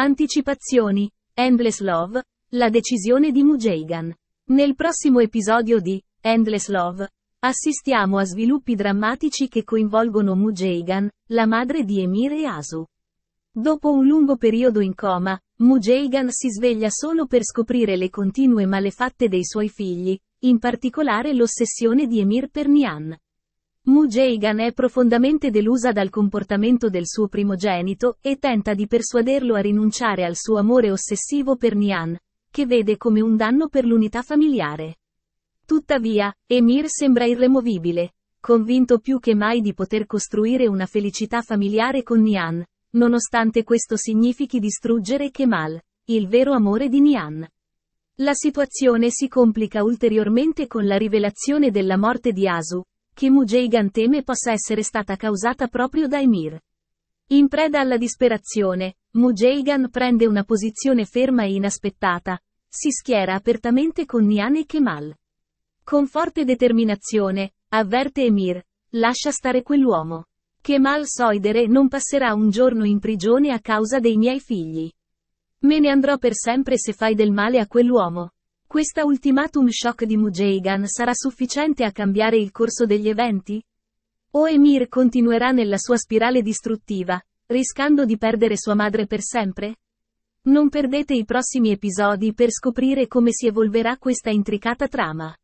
Anticipazioni. Endless Love. La decisione di Mujeigan. Nel prossimo episodio di Endless Love assistiamo a sviluppi drammatici che coinvolgono Mujeigan, la madre di Emir e Asu. Dopo un lungo periodo in coma, Mujeigan si sveglia solo per scoprire le continue malefatte dei suoi figli, in particolare l'ossessione di Emir per Nian. Mu Jagan è profondamente delusa dal comportamento del suo primogenito, e tenta di persuaderlo a rinunciare al suo amore ossessivo per Nian, che vede come un danno per l'unità familiare. Tuttavia, Emir sembra irremovibile, convinto più che mai di poter costruire una felicità familiare con Nian, nonostante questo significhi distruggere Kemal, il vero amore di Nian. La situazione si complica ulteriormente con la rivelazione della morte di Asu, che Mujeigan teme possa essere stata causata proprio da Emir. In preda alla disperazione, Mujeigan prende una posizione ferma e inaspettata, si schiera apertamente con Nian e Kemal. Con forte determinazione, avverte Emir, lascia stare quell'uomo. Kemal Soidere non passerà un giorno in prigione a causa dei miei figli. Me ne andrò per sempre se fai del male a quell'uomo. Questa ultimatum shock di Mujeigan sarà sufficiente a cambiare il corso degli eventi? O Emir continuerà nella sua spirale distruttiva, rischiando di perdere sua madre per sempre? Non perdete i prossimi episodi per scoprire come si evolverà questa intricata trama.